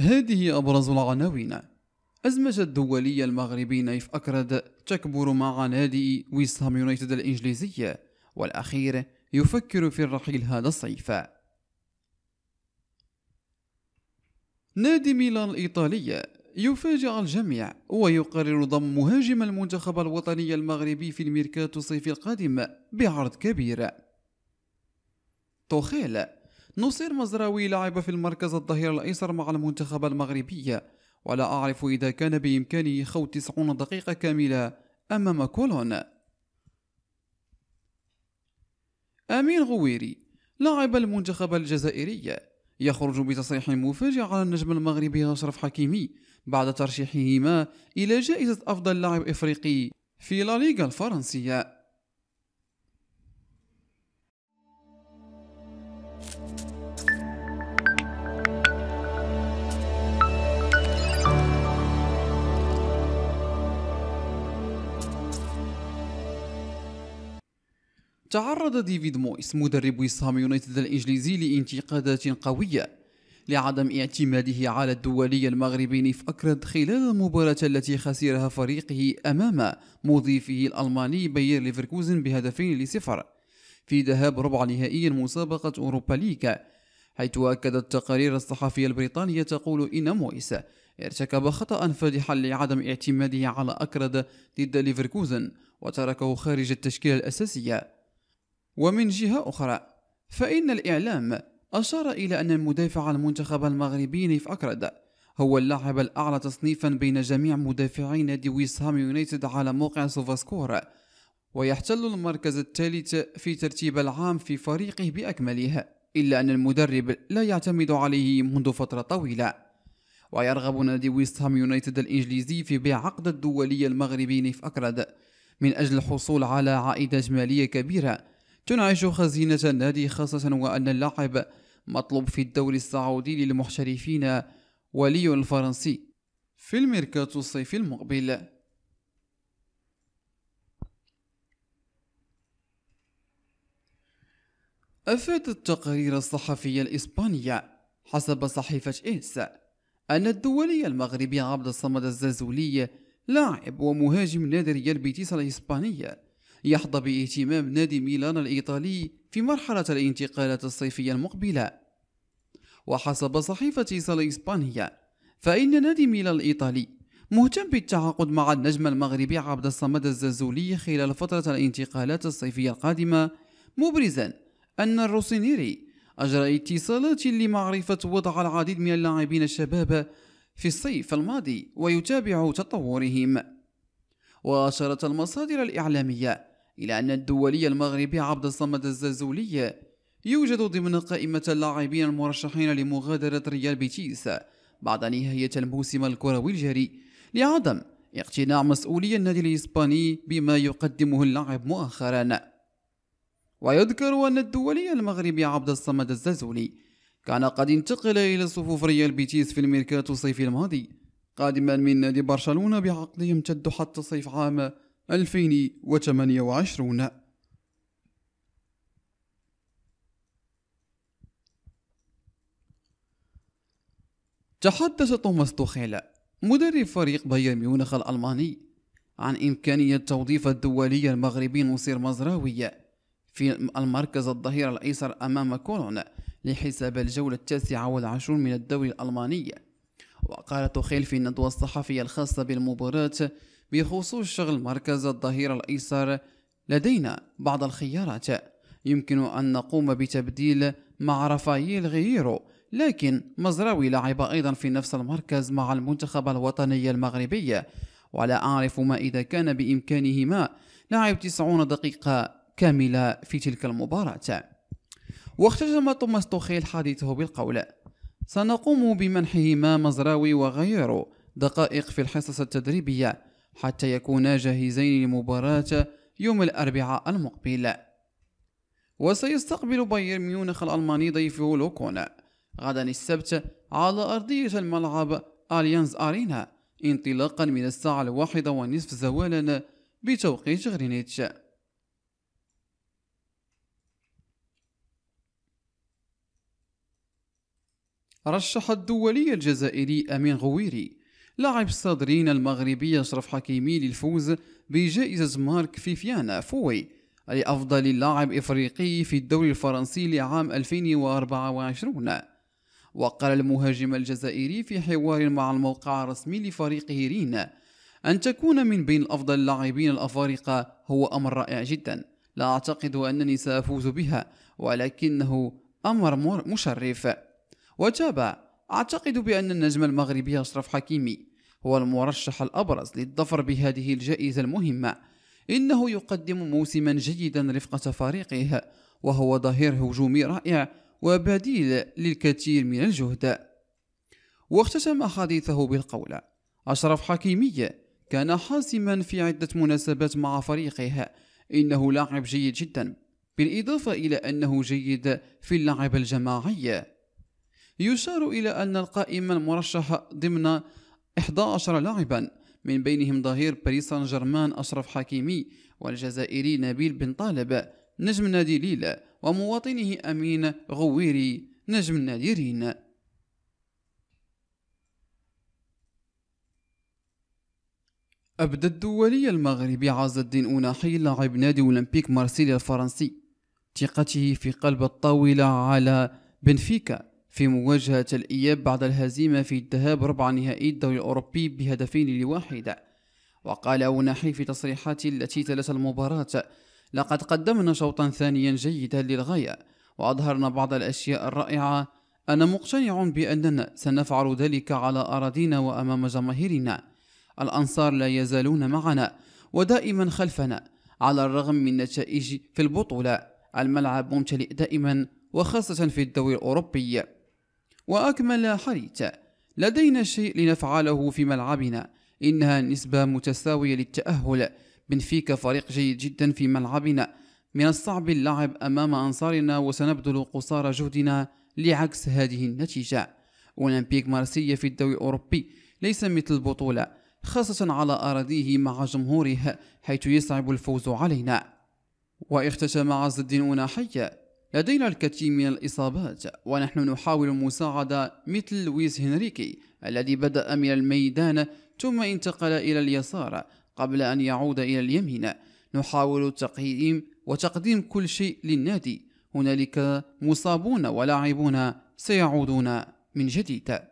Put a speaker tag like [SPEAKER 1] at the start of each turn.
[SPEAKER 1] هذه أبرز العناوين أزمة الدولية المغربي نايف أكرد تكبر مع نادي ويستهام يونايتد الإنجليزية والأخير يفكر في الرحيل هذا الصيف نادي ميلان الإيطالي يفاجئ الجميع ويقرر ضم مهاجم المنتخب الوطني المغربي في الميركاتو الصيف القادم بعرض كبير توخيل نصير مزراوي لعب في المركز الظهير الأيسر مع المنتخب المغربي ولا أعرف إذا كان بإمكانه خوض 90 دقيقة كاملة أمام كولون أمين غويري لاعب المنتخب الجزائري يخرج بتصريح مفاجئ على النجم المغربي أشرف حكيمي بعد ترشيحهما إلى جائزة أفضل لاعب إفريقي في لا ليغا الفرنسية تعرض ديفيد مويس مدرب ويسهام يونايتد الإنجليزي لانتقادات قوية لعدم اعتماده على الدولي المغربي نيف أكرد خلال المباراة التي خسرها فريقه أمام مضيفه الألماني بير ليفركوزن بهدفين لصفر في ذهاب ربع نهائي مسابقة أوروبا ليكا حيث أكدت التقارير الصحفية البريطانية تقول إن مويس ارتكب خطأ فادحا لعدم اعتماده على أكرد ضد ليفركوزن وتركه خارج التشكيلة الأساسية ومن جهة أخرى فإن الإعلام أشار إلى أن المدافع المنتخب المغربي نيف أكرد هو اللاعب الأعلى تصنيفا بين جميع مدافعي نادي ويسهام يونايتد على موقع سوفاسكور ويحتل المركز الثالث في ترتيب العام في فريقه بأكمله إلا أن المدرب لا يعتمد عليه منذ فترة طويلة ويرغب نادي ويستهام يونايتد الإنجليزي في بيع عقد الدولي المغربي نيف أكرد من أجل الحصول على عائدات مالية كبيرة تنعش خزينة النادي خاصة وأن اللاعب مطلوب في الدوري السعودي للمحترفين ولي الفرنسي في الميركاتو الصيفي المقبل أفاد التقارير الصحفية الإسبانية حسب صحيفة إيس أن الدولي المغربي عبد الصمد الزازولي لاعب ومهاجم نادي ريال بيتيس الإسباني يحظى باهتمام نادي ميلان الإيطالي في مرحلة الانتقالات الصيفية المقبلة وحسب صحيفة سلا إسبانيا فإن نادي ميلان الإيطالي مهتم بالتعاقد مع النجم المغربي عبد الصمد الزازولي خلال فترة الانتقالات الصيفية القادمة مبرزا أن الروسينيري أجرى اتصالات لمعرفة وضع العديد من اللاعبين الشباب في الصيف الماضي ويتابع تطورهم وأشارت المصادر الإعلامية إلى أن الدولي المغربي عبد الصمد الزازولي يوجد ضمن قائمة اللاعبين المرشحين لمغادرة ريال بيتيس بعد نهاية الموسم الكروي الجاري لعدم اقتناع مسؤولي النادي الإسباني بما يقدمه اللاعب مؤخرا ويذكر أن الدولي المغربي عبد الصمد الزازولي كان قد انتقل إلى صفوف ريال بيتيس في الميركاتو الصيف الماضي قادما من نادي برشلونة بعقد يمتد حتى صيف عام 2028 تحدث توماس توخيل مدرب فريق بايرن ميونخ الألماني عن إمكانية توظيف الدولي المغربي نصير مزراوي في المركز الظهير الأيسر أمام كولون لحساب الجولة التاسعة والعشرون من الدوري الألماني وقال توخيل في الندوة الصحفية الخاصة بالمباراة بخصوص شغل مركز الظهير الأيسر لدينا بعض الخيارات يمكن أن نقوم بتبديل مع رافائيل غييرو لكن مزراوي لعب أيضا في نفس المركز مع المنتخب الوطني المغربي ولا أعرف ما إذا كان بإمكانهما لعب 90 دقيقة كاملة في تلك المباراة واختتم توماس توخيل حديثه بالقول سنقوم بمنحهما مزراوي وغيره دقائق في الحصص التدريبية حتى يكونا جاهزين لمباراة يوم الأربعاء المقبل وسيستقبل بايرن ميونخ الألماني ضيفه لوكونا غدا السبت على أرضية الملعب أليانز أرينا انطلاقا من الساعة الواحدة والنصف زوالا بتوقيت غرينيتش رشح الدولي الجزائري أمين غويري لاعب الصادرين المغربي أشرف حكيمي للفوز بجائزة مارك فيفيانا فوي لأفضل لاعب إفريقي في الدوري الفرنسي لعام 2024 وقال المهاجم الجزائري في حوار مع الموقع الرسمي لفريقه رينا أن تكون من بين أفضل اللاعبين الأفارقة هو أمر رائع جدا لا أعتقد أنني سأفوز بها ولكنه أمر مشرف وتابع أعتقد بأن النجم المغربي أشرف حكيمي هو المرشح الأبرز للظفر بهذه الجائزة المهمة إنه يقدم موسما جيدا رفقة فريقه وهو ظهير هجومي رائع وبديل للكثير من الجهد واختتم حديثه بالقول أشرف حكيمي كان حاسما في عدة مناسبات مع فريقه إنه لاعب جيد جدا بالإضافة إلى أنه جيد في اللعب الجماعي يشار إلى أن القائمة المرشحة ضمن 11 لاعبا من بينهم ظهير باريس سان جيرمان أشرف حكيمي والجزائري نبيل بن طالب نجم نادي ليلة ومواطنه أمين غويري نجم نادي رين أبدى الدولي المغربي عز الدين أوناحي لاعب نادي أولمبيك مارسيليا الفرنسي ثقته في قلب الطاولة على بنفيكا في مواجهة الإياب بعد الهزيمة في الذهاب ربع نهائي الدوري الأوروبي بهدفين لواحد وقال أوناحي في تصريحاته التي تلت المباراة لقد قدمنا شوطا ثانيا جيدا للغاية وأظهرنا بعض الأشياء الرائعة أنا مقتنع بأننا سنفعل ذلك على أراضينا وأمام جماهيرنا الأنصار لا يزالون معنا ودائما خلفنا على الرغم من نتائج في البطولة الملعب ممتلئ دائما وخاصة في الدوري الأوروبي وأكمل حريت لدينا شيء لنفعله في ملعبنا إنها نسبة متساوية للتأهل بنفيكا فريق جيد جدا في ملعبنا من الصعب اللعب أمام أنصارنا وسنبذل قصارى جهدنا لعكس هذه النتيجة أولمبيك مارسيا في الدوري الأوروبي ليس مثل البطولة خاصة على أراضيه مع جمهوره حيث يصعب الفوز علينا واختتم عز الدين أناحية لدينا الكثير من الإصابات ونحن نحاول مساعدة مثل لويس هنريكي الذي بدأ من الميدان ثم انتقل إلى اليسار قبل أن يعود إلى اليمين نحاول تقييم وتقديم كل شيء للنادي هنالك مصابون ولاعبون سيعودون من جديد